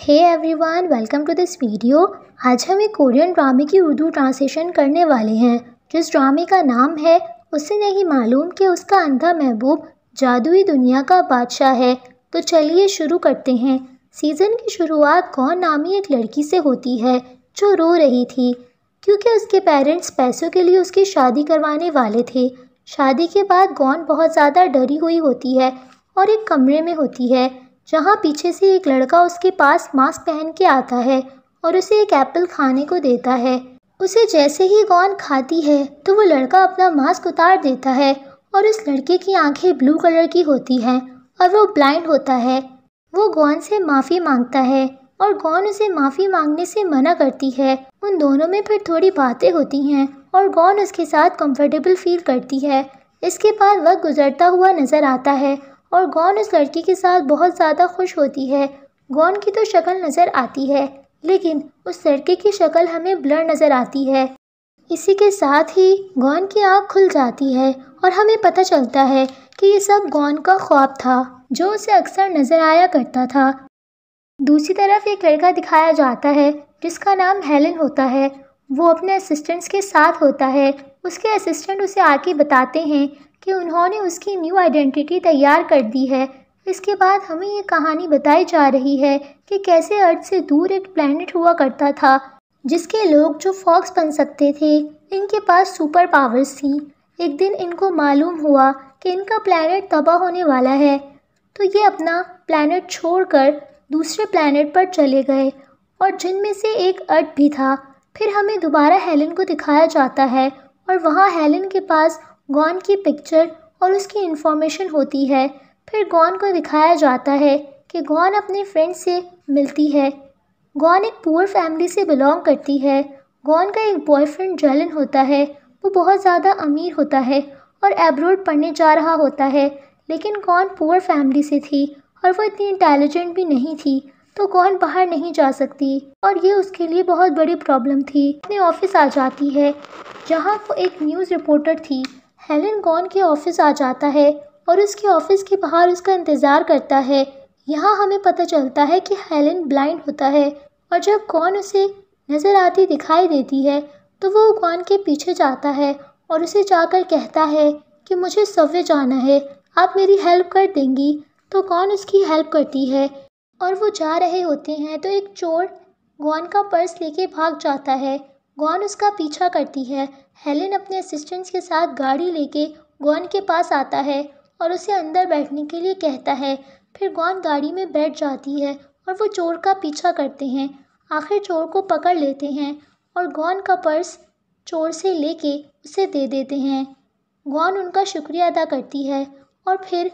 hey everyone welcome to this video आज हम एक कोरियन ड्रामे की उर्दू ट्रांसलेशन करने वाले हैं जिस ड्रामे का नाम है उसे नहीं मालूम कि उसका अंधा महबूब जादुई दुनिया का बादशाह है तो चलिए शुरू करते हैं सीज़न की शुरुआत कौन नामी एक लड़की से होती है जो रो रही थी क्योंकि उसके पेरेंट्स पैसों के लिए उसकी शादी करवाने वाले थे शादी के बाद गौन बहुत ज़्यादा डरी हुई होती है और एक कमरे में होती है जहाँ पीछे से एक लड़का उसके पास मास्क पहन के आता है और उसे एक एप्पल खाने को देता है उसे जैसे ही गौन खाती है तो वो लड़का अपना मास्क उतार देता है और उस लड़के की आंखें ब्लू कलर की होती हैं और वो ब्लाइंड होता है वो गौन से माफ़ी मांगता है और गौन उसे माफ़ी मांगने से मना करती है उन दोनों में फिर थोड़ी बातें होती हैं और गौन उसके साथ कंफर्टेबल फील करती है इसके बाद वक्त गुजरता हुआ नज़र आता है और गौन उस लड़की के साथ बहुत ज़्यादा खुश होती है गौन की तो शक्ल नज़र आती है लेकिन उस लड़के की शक्ल हमें ब्लर नज़र आती है इसी के साथ ही गौन की आँख खुल जाती है और हमें पता चलता है कि ये सब गौन का ख्वाब था जो उसे अक्सर नज़र आया करता था दूसरी तरफ एक लड़का दिखाया जाता है जिसका नाम हेलन होता है वो अपने असिस्टेंट्स के साथ होता है उसके असिस्टेंट उसे आके बताते हैं कि उन्होंने उसकी न्यू आइडेंटिटी तैयार कर दी है इसके बाद हमें ये कहानी बताई जा रही है कि कैसे अर्थ से दूर एक प्लैनेट हुआ करता था जिसके लोग जो फॉक्स बन सकते थे इनके पास सुपर पावर्स थी एक दिन इनको मालूम हुआ कि इनका प्लानट तबाह होने वाला है तो ये अपना प्लानट छोड़कर दूसरे प्लैनेट पर चले गए और जिनमें से एक अर्थ भी था फिर हमें दोबारा हेलन को दिखाया जाता है और वहाँ हेलन के पास गॉन की पिक्चर और उसकी इन्फॉर्मेशन होती है फिर गॉन को दिखाया जाता है कि गॉन अपने फ्रेंड से मिलती है गॉन एक पुअर फैमिली से बिलोंग करती है गॉन का एक बॉयफ्रेंड जैलन होता है वो बहुत ज़्यादा अमीर होता है और एब्रोड पढ़ने जा रहा होता है लेकिन गॉन पुअर फैमिली से थी और वो इतनी इंटेलिजेंट भी नहीं थी तो गॉन बाहर नहीं जा सकती और ये उसके लिए बहुत बड़ी प्रॉब्लम थी अपने ऑफिस आ जाती है जहाँ वो एक न्यूज़ रिपोर्टर थी हेलेन गॉन के ऑफिस आ जाता है और उसके ऑफिस के बाहर उसका इंतज़ार करता है यहाँ हमें पता चलता है कि हेलेन ब्लाइंड होता है और जब गॉन उसे नज़र आती दिखाई देती है तो वो गॉन के पीछे जाता है और उसे जाकर कहता है कि मुझे सव्य जाना है आप मेरी हेल्प कर देंगी तो गॉन उसकी हेल्प करती है और वो जा रहे होते हैं तो एक चोर गॉन का पर्स लेके भाग जाता है गौन उसका पीछा करती है हेलेन अपने असिस्टेंट्स के साथ गाड़ी लेके गौन के पास आता है और उसे अंदर बैठने के लिए कहता है फिर गौन गाड़ी में बैठ जाती है और वो चोर का पीछा करते हैं आखिर चोर को पकड़ लेते हैं और गौन का पर्स चोर से लेके उसे दे देते हैं गौन उनका शुक्रिया अदा करती है और फिर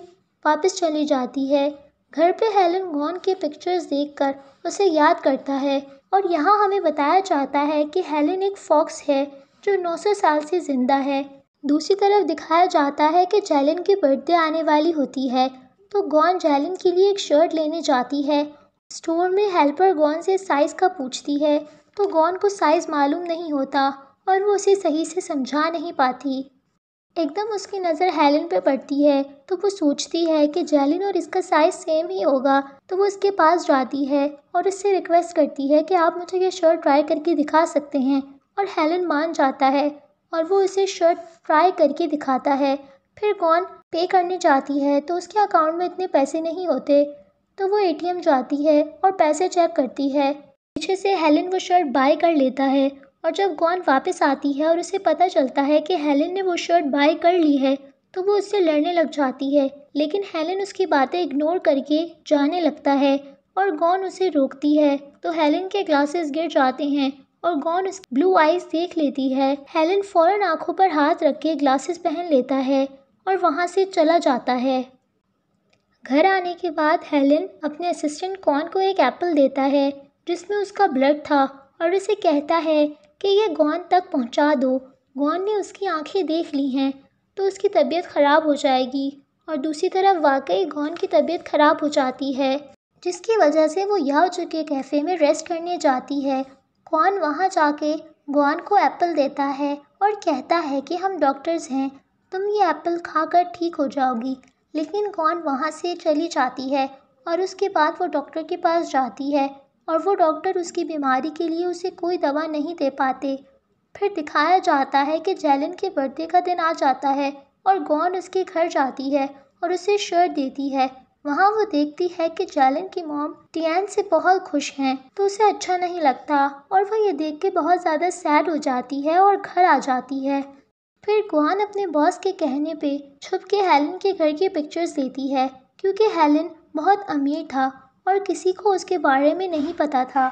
वापस चली जाती है घर पे हेलन गौन के पिक्चर्स देखकर उसे याद करता है और यहाँ हमें बताया जाता है कि हेलेन एक फॉक्स है जो 900 साल से ज़िंदा है दूसरी तरफ दिखाया जाता है कि जैलिन की बर्थडे आने वाली होती है तो गॉन जैलिन के लिए एक शर्ट लेने जाती है स्टोर में हेल्पर गॉन से साइज़ का पूछती है तो गॉन को साइज़ मालूम नहीं होता और वो उसे सही से समझा नहीं पाती एकदम उसकी नज़र हेलिन पे पड़ती है तो वो सोचती है कि जैलिन और इसका साइज़ सेम ही होगा तो वो इसके पास जाती है और इससे रिक्वेस्ट करती है कि आप मुझे ये शर्ट ट्राई करके दिखा सकते हैं और हेलन मान जाता है और वो इसे शर्ट ट्राई करके दिखाता है फिर कौन पे करने जाती है तो उसके अकाउंट में इतने पैसे नहीं होते तो वो एटीएम जाती है और पैसे चेक करती है पीछे से हेलन वो शर्ट बाय कर लेता है और जब गॉन वापस आती है और उसे पता चलता है कि हेलेन ने वो शर्ट बाय कर ली है तो वो उससे लड़ने लग जाती है लेकिन हेलेन उसकी बातें इग्नोर करके जाने लगता है और गॉन उसे रोकती है तो हेलेन के ग्लासेस गिर जाते हैं और गॉन उस ब्लू आइज देख लेती है हेलेन फौरन आंखों पर हाथ रख के ग्लासेस पहन लेता है और वहाँ से चला जाता है घर आने के बाद हेलेन अपने असिस्टेंट कॉन को एक एप्पल देता है जिसमें उसका ब्लड था और उसे कहता है कि यह गौन तक पहुंचा दो गौन ने उसकी आँखें देख ली हैं तो उसकी तबीयत ख़राब हो जाएगी और दूसरी तरफ वाकई गौन की तबीयत ख़राब हो जाती है जिसकी वजह से वो हो चुके कैफ़े में रेस्ट करने जाती है कौन वहाँ जाके गौन को एप्पल देता है और कहता है कि हम डॉक्टर्स हैं तुम ये एप्पल खाकर ठीक हो जाओगी लेकिन कौन वहाँ से चली जाती है और उसके बाद वो डॉक्टर के पास जाती है और वो डॉक्टर उसकी बीमारी के लिए उसे कोई दवा नहीं दे पाते फिर दिखाया जाता है कि जैलन के बर्थडे का दिन आ जाता है और गौन उसके घर जाती है और उसे शर्ट देती है वहाँ वो देखती है कि जैलन की मॉम टियान से बहुत खुश हैं तो उसे अच्छा नहीं लगता और वह यह देख के बहुत ज़्यादा सैड हो जाती है और घर आ जाती है फिर गुआन अपने बॉस के कहने पे छुप के हेलन के घर की पिक्चर्स देती है क्योंकि हेलन बहुत अमीर था और किसी को उसके बारे में नहीं पता था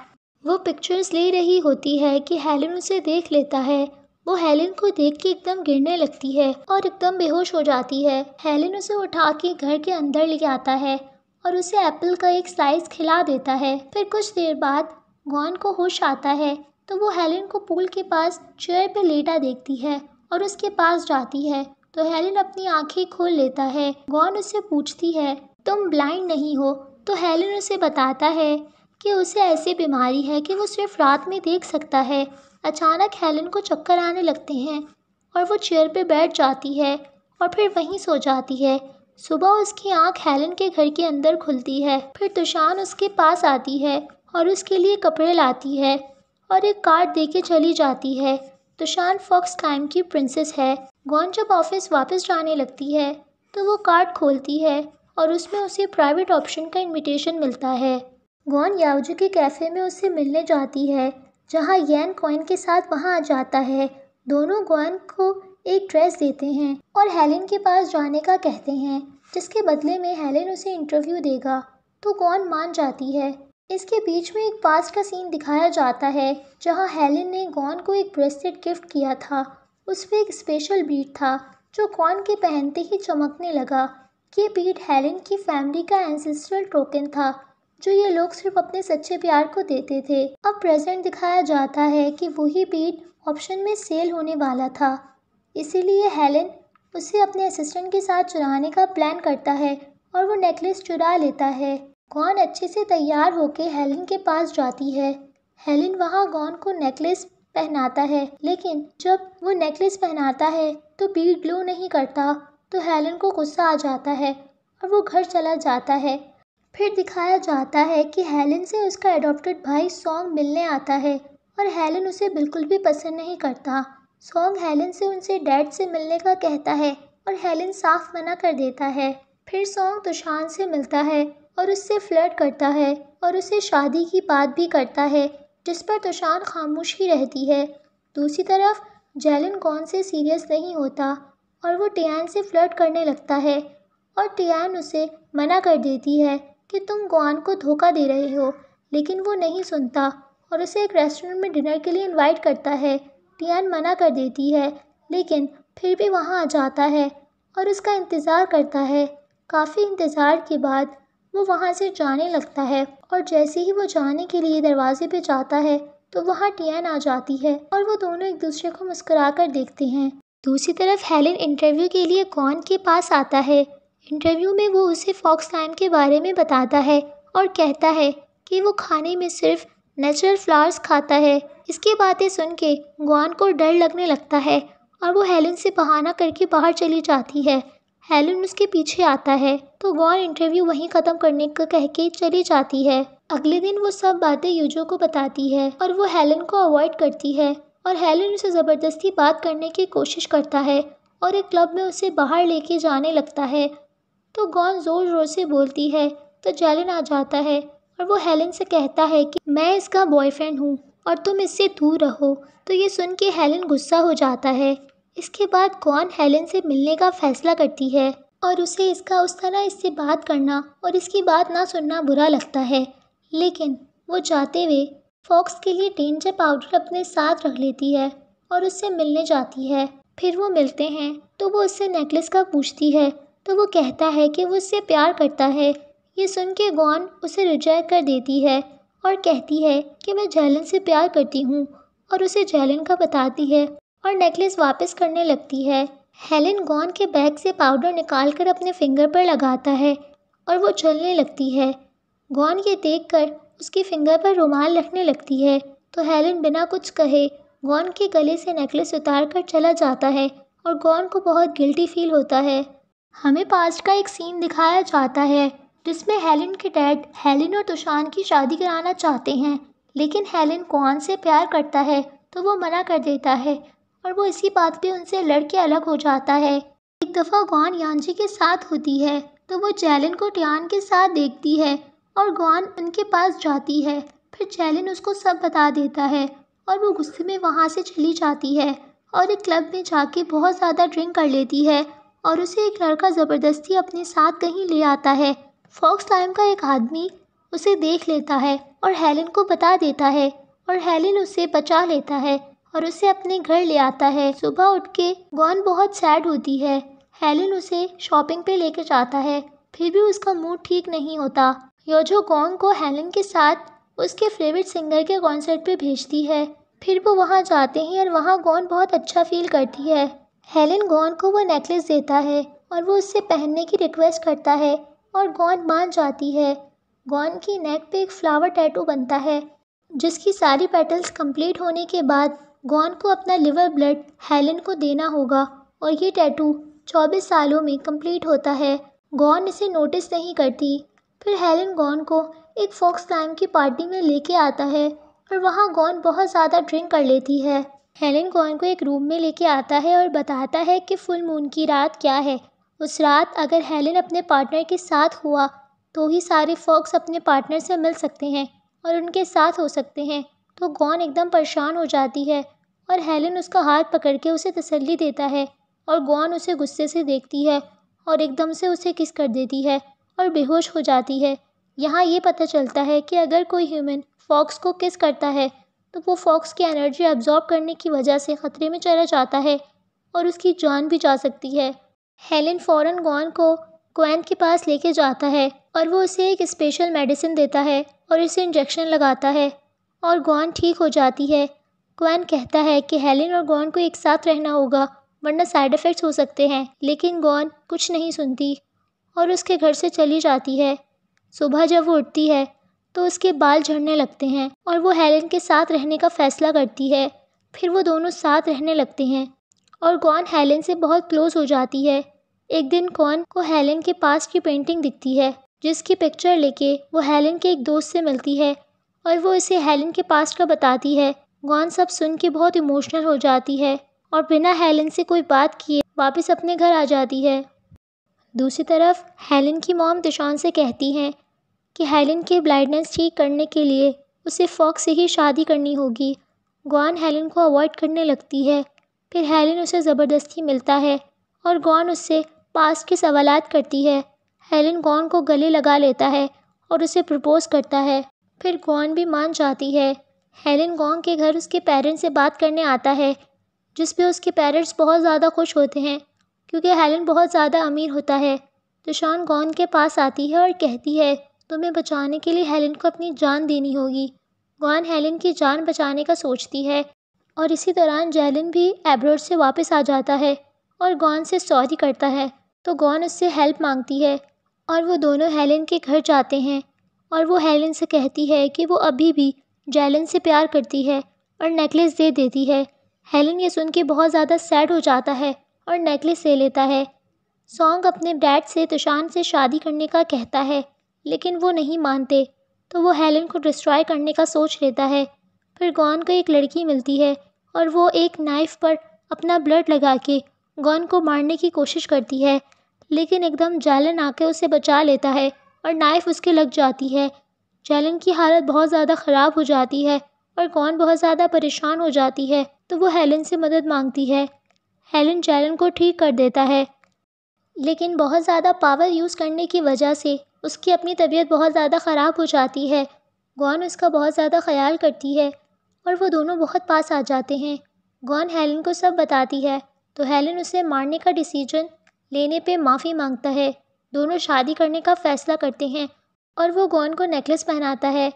वो पिक्चर्स ले रही होती है कि हेलन उसे देख लेता है वो हेलन को देख के एकदम गिरने लगती है और एकदम बेहोश हो जाती है हेलन उसे उठा के घर के अंदर ले आता है और उसे एप्पल का एक स्लाइस खिला देता है फिर कुछ देर बाद गॉन को होश आता है तो वो हेलन को पूल के पास चेयर पे लेटा देखती है और उसके पास जाती है तो हेलन अपनी आंखें खोल लेता है गॉन उससे पूछती है तुम ब्लाइंड नहीं हो तो हेलन उसे बताता है कि उसे ऐसी बीमारी है कि वो सिर्फ रात में देख सकता है अचानक हेलन को चक्कर आने लगते हैं और वो चेयर पे बैठ जाती है और फिर वहीं सो जाती है सुबह उसकी आंख हेलन के घर के अंदर खुलती है फिर तुषान उसके पास आती है और उसके लिए कपड़े लाती है और एक कार्ड दे के चली जाती है तुषान फॉक्स टाइम की प्रिंसेस है गौन जब ऑफिस वापस जाने लगती है तो वो कार्ड खोलती है और उसमें उसे प्राइवेट ऑप्शन का इनविटेशन मिलता है गॉन याओजू के कैफ़े में उससे मिलने जाती है जहाँ यन कॉइन के साथ वहाँ आ जाता है दोनों गॉन को एक ड्रेस देते हैं और हेलेन के पास जाने का कहते हैं जिसके बदले में हेलेन उसे इंटरव्यू देगा तो गॉन मान जाती है इसके बीच में एक पास का सीन दिखाया जाता है जहाँ हेलेन ने गॉन को एक ब्रेसलेट गिफ्ट किया था उस पर एक स्पेशल बीट था जो कौन के पहनते ही चमकने लगा ये बीट हेलेन की फैमिली का एंसेस्ट्रल टोकन था जो ये लोग सिर्फ अपने सच्चे प्यार को देते थे अब प्रेजेंट दिखाया जाता है कि वही बीट ऑप्शन में सेल होने वाला था इसीलिए हेलेन उसे अपने असिस्टेंट के साथ चुराने का प्लान करता है और वो नेकलेस चुरा लेता है गॉन अच्छे से तैयार होकर हेलेन के पास जाती है हेलेन वहाँ गॉन को नेकलेस पहनाता है लेकिन जब वो नेकलेस पहनाता है तो बीट ग्लो नहीं करता तो हेलन को गुस्सा आ जाता है और वो घर चला जाता है फिर दिखाया जाता है कि हेलन से उसका एडॉप्टेड भाई सॉन्ग मिलने आता है और हेलन उसे बिल्कुल भी पसंद नहीं करता सॉन्ग हेलन से उनसे डैड से मिलने का कहता है और हेलन साफ मना कर देता है फिर सॉन्ग तुषान से मिलता है और उससे फ्लर्ट करता है और उसे शादी की बात भी करता है जिस पर तुषान खामोश ही रहती है दूसरी तरफ जैलन कौन से सीरियस नहीं होता और वो टियान से फ्लर्ट करने लगता है और टियान उसे मना कर देती है कि तुम गुआन को धोखा दे रहे हो लेकिन वो नहीं सुनता और उसे एक रेस्टोरेंट में डिनर के लिए इनवाइट करता है टियान मना कर देती है लेकिन फिर भी वहाँ आ जाता है और उसका इंतज़ार करता है काफ़ी इंतज़ार के बाद वो वहाँ से जाने लगता है और जैसे ही वो जाने के लिए दरवाजे पे जाता है तो वहाँ टियान आ जाती है और वो दोनों एक दूसरे को मुस्करा कर देखते हैं दूसरी तरफ हेलेन इंटरव्यू के लिए कॉन के पास आता है इंटरव्यू में वो उसे फॉक्स लाइम के बारे में बताता है और कहता है कि वो खाने में सिर्फ नेचुरल फ्लावर्स खाता है इसकी बातें सुन के गुआन को डर लगने लगता है और वो हेलन से बहाना करके बाहर चली जाती है हेलन उसके पीछे आता है तो गुआन इंटरव्यू वहीं ख़त्म करने का कह के चली जाती है अगले दिन वो सब बातें यूजो को बताती है और वो हेलन को अवॉइड करती है और हेलन उसे ज़बरदस्ती बात करने की कोशिश करता है और एक क्लब में उसे बाहर लेके जाने लगता है तो गॉन ज़ोर ज़ोर से बोलती है तो जैलन आ जाता है और वो हेलन से कहता है कि मैं इसका बॉयफ्रेंड हूँ और तुम इससे दूर रहो तो ये सुन के हेलन गुस्सा हो जाता है इसके बाद गॉन हेलन से मिलने का फ़ैसला करती है और उसे इसका उस तरह इससे बात करना और इसकी बात ना सुनना बुरा लगता है लेकिन वो जाते हुए फॉक्स के लिए डेंजर पाउडर अपने साथ रख लेती है और उससे मिलने जाती है फिर वो मिलते हैं तो वो उससे नेकलेस का पूछती है तो वो कहता है कि वो उससे प्यार करता है ये सुन के गौन उसे रिजेक्ट कर देती है और कहती है कि मैं जैलन से प्यार करती हूँ और उसे जैलन का बताती है और नेकलेस वापस करने लगती है हेलन गौन के बैग से पाउडर निकाल कर अपने फिंगर पर लगाता है और वो चलने लगती है गौन ये देख कर उसकी फिंगर पर रुमाल रखने लगती है तो हेलन बिना कुछ कहे गॉन के गले से नेकलेस उतार कर चला जाता है और गॉन को बहुत गिल्टी फील होता है हमें पास्ट का एक सीन दिखाया जाता है जिसमें हेलन के डैड हेलन और तुषान की शादी कराना चाहते हैं लेकिन हेलन कौन से प्यार करता है तो वो मना कर देता है और वो इसी बात पे उनसे लड़के अलग हो जाता है एक दफ़ा गौन यांजी के साथ होती है तो वो जैलन को टियान के साथ देखती है और गुआन उनके पास जाती है फिर चैलिन उसको सब बता देता है और वो गुस्से में वहाँ से चली जाती है और एक क्लब में जाके बहुत ज़्यादा ड्रिंक कर लेती है और उसे एक लड़का ज़बरदस्ती अपने साथ कहीं ले आता है फॉक्स टाइम का एक आदमी उसे देख लेता है और हेलिन को बता देता है और हेलिन उसे बचा लेता है और उसे अपने घर ले आता है सुबह उठ के गुआन बहुत सैड होती है हेलिन उसे शॉपिंग पे लेके जाता है फिर भी उसका मूड ठीक नहीं होता योजो योजोकॉन्ग को हेलन के साथ उसके फेवरेट सिंगर के कॉन्सर्ट पे भेजती है फिर वो वहाँ जाते हैं और वहाँ गौन बहुत अच्छा फील करती है हेलन गौन को वो नेकलेस देता है और वो उससे पहनने की रिक्वेस्ट करता है और गौन मान जाती है गौन की नेक पे एक फ्लावर टैटू बनता है जिसकी सारी पेटल्स कंप्लीट होने के बाद गौन को अपना लिवर ब्लड हेलन को देना होगा और ये टैटू 24 सालों में कंप्लीट होता है गौन इसे नोटिस नहीं करती फिर हेलन गॉन को एक फॉक्स टाइम की पार्टी में लेके आता है और वहाँ गॉन बहुत ज़्यादा ड्रिंक कर लेती है हेलन गॉन को एक रूम में लेके आता है और बताता है कि फुल मून की रात क्या है उस रात अगर हेलन अपने पार्टनर के साथ हुआ तो ही सारे फॉक्स अपने पार्टनर से मिल सकते हैं और उनके साथ हो सकते हैं तो गॉन एकदम परेशान हो जाती है और हेलन उसका हाथ पकड़ के उसे तसल्ली देता है और गॉन उसे गुस्से से देखती है और एकदम से उसे किस कर देती है और बेहोश हो जाती है यहाँ ये पता चलता है कि अगर कोई ह्यूमन फॉक्स को किस करता है तो वो फॉक्स की एनर्जी एब्ज़ॉर्ब करने की वजह से ख़तरे में चला जाता है और उसकी जान भी जा सकती है हेलेन फ़ौरन गॉन को क्वेंट के पास लेके जाता है और वो उसे एक स्पेशल मेडिसिन देता है और इसे इंजेक्शन लगाता है और गॉन ठीक हो जाती है क्वेन कहता है कि हेलेन और गॉन को एक साथ रहना होगा वरना साइड इफ़ेक्ट्स हो सकते हैं लेकिन गॉन कुछ नहीं सुनती और उसके घर से चली जाती है सुबह जब वो उठती है तो उसके बाल झड़ने लगते हैं और वो हेलेन के साथ रहने का फ़ैसला करती है फिर वो दोनों साथ रहने लगते हैं और गौन हेलेन से बहुत क्लोज़ हो जाती है एक दिन कौन को हेलेन के पास की पेंटिंग दिखती है जिसकी पिक्चर लेके वो हेलेन के एक दोस्त से मिलती है और वो इसे हेलेन के पास्ट का बताती है गौन सब सुन के बहुत इमोशनल हो जाती है और बिना हेलेन से कोई बात किए वापस अपने घर आ जाती है दूसरी तरफ हेलेन की मॉम दिशान से कहती हैं कि हेलेन की ब्लाइंडनेस ठीक करने के लिए उसे फॉक्स से ही शादी करनी होगी गॉन हेलेन को अवॉइड करने लगती है फिर हेलेन उसे ज़बरदस्ती मिलता है और गॉन उससे पास्ट के सवाल करती है हेलेन गॉन को गले लगा लेता है और उसे प्रपोज़ करता है फिर गॉन भी मान जाती है हेलेन गॉन के घर उसके पेरेंट्स से बात करने आता है जिस पे उसके पेरेंट्स बहुत ज़्यादा खुश होते हैं क्योंकि हेलन बहुत ज़्यादा अमीर होता है तो शॉन गॉन के पास आती है और कहती है तुम्हें बचाने के लिए हेलन को अपनी जान देनी होगी गॉन हेलन की जान बचाने का सोचती है और इसी दौरान जैलन भी एब्रोड से वापस आ जाता है और गॉन से सॉरी करता है तो गॉन उससे हेल्प मांगती है और वो दोनों हेलन के घर जाते हैं और वो हेलन से कहती है कि वो अभी भी जैलन से प्यार करती है और नेकलेस दे देती है हेलन ये सुन के बहुत ज़्यादा सैड हो जाता है और नेकलेस ले लेता है सॉन्ग अपने डैड से तुशान से शादी करने का कहता है लेकिन वो नहीं मानते तो वो हेलन को डिस्ट्रॉय करने का सोच लेता है फिर गौन को एक लड़की मिलती है और वो एक नाइफ़ पर अपना ब्लड लगा के गौन को मारने की कोशिश करती है लेकिन एकदम जैलन आके उसे बचा लेता है और नाइफ़ उसके लग जाती है जैलन की हालत बहुत ज़्यादा ख़राब हो जाती है और गौन बहुत ज़्यादा परेशान हो जाती है तो वो हेलन से मदद मांगती है हेलन जैलन को ठीक कर देता है लेकिन बहुत ज़्यादा पावर यूज़ करने की वजह से उसकी अपनी तबीयत बहुत ज़्यादा ख़राब हो जाती है गौन उसका बहुत ज़्यादा ख्याल करती है और वो दोनों बहुत पास आ जाते हैं गौन हेलन को सब बताती है तो हेलन उसे मारने का डिसीजन लेने पे माफ़ी मांगता है दोनों शादी करने का फ़ैसला करते हैं और वो गौन को नेकलेस पहनाता है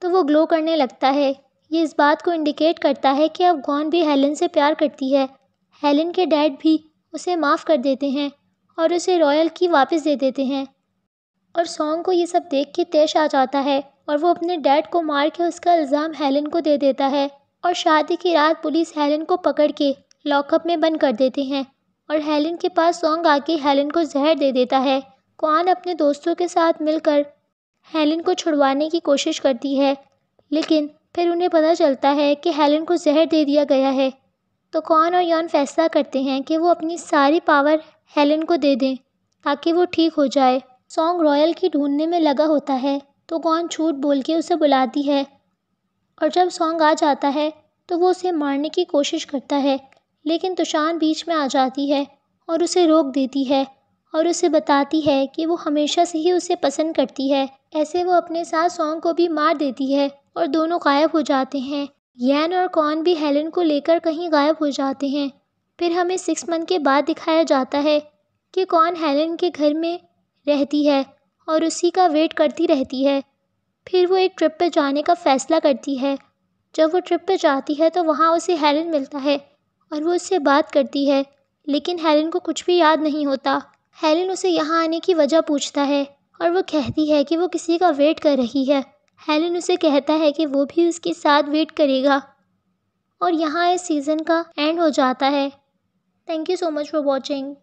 तो वो ग्लो करने लगता है ये इस बात को इंडिकेट करता है कि अब गौन भी हेलन से प्यार करती है हेलेन के डैड भी उसे माफ़ कर देते हैं और उसे रॉयल की वापस दे देते हैं और सॉन्ग को ये सब देख के तेश आ जाता है और वो अपने डैड को मार के उसका इल्ज़ाम हेलेन को दे देता है और शादी की रात पुलिस हेलेन को पकड़ के लॉकअप में बंद कर देते हैं और हेलेन के पास सॉन्ग आके हेलेन को जहर दे देता है कौन अपने दोस्तों के साथ मिलकर हेलेन को छुड़वाने की कोशिश करती है लेकिन फिर उन्हें पता चलता है कि हेलेन को जहर दे दिया गया है तो कौन और यौन फैसला करते हैं कि वो अपनी सारी पावर हेलन को दे दें ताकि वो ठीक हो जाए सॉन्ग रॉयल की ढूंढने में लगा होता है तो कौन झूठ बोल के उसे बुलाती है और जब सॉन्ग आ जाता है तो वो उसे मारने की कोशिश करता है लेकिन तुषान बीच में आ जाती है और उसे रोक देती है और उसे बताती है कि वो हमेशा से ही उसे पसंद करती है ऐसे वो अपने साथ सॉन्ग को भी मार देती है और दोनों गायब हो जाते हैं यैन और कॉन भी हेलेन को लेकर कहीं गायब हो जाते हैं फिर हमें सिक्स मंथ के बाद दिखाया जाता है कि कौन हेलेन के घर में रहती है और उसी का वेट करती रहती है फिर वो एक ट्रिप पर जाने का फ़ैसला करती है जब वो ट्रिप पर जाती है तो वहाँ उसे हेलेन मिलता है और वो उससे बात करती है लेकिन हेलेन को कुछ भी याद नहीं होता हेलेन उसे यहाँ आने की वजह पूछता है और वो कहती है कि वो किसी का वेट कर रही है हेलेन उसे कहता है कि वो भी उसके साथ वेट करेगा और यहाँ इस सीज़न का एंड हो जाता है thank you so much for watching